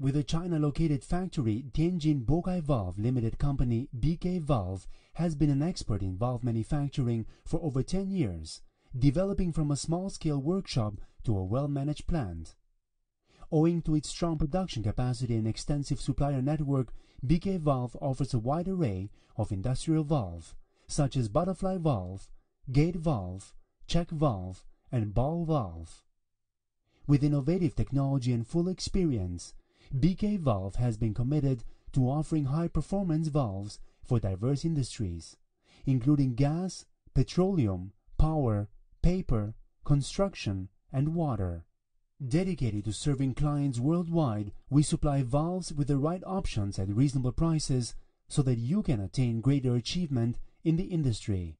with a China-located factory, Tianjin Bokai Valve Limited Company (BK Valve) has been an expert in valve manufacturing for over 10 years, developing from a small-scale workshop to a well-managed plant. Owing to its strong production capacity and extensive supplier network, BK Valve offers a wide array of industrial valve, such as butterfly valve, gate valve, check valve, and ball valve. With innovative technology and full experience, BK Valve has been committed to offering high-performance valves for diverse industries, including gas, petroleum, power, paper, construction, and water. Dedicated to serving clients worldwide, we supply valves with the right options at reasonable prices so that you can attain greater achievement in the industry.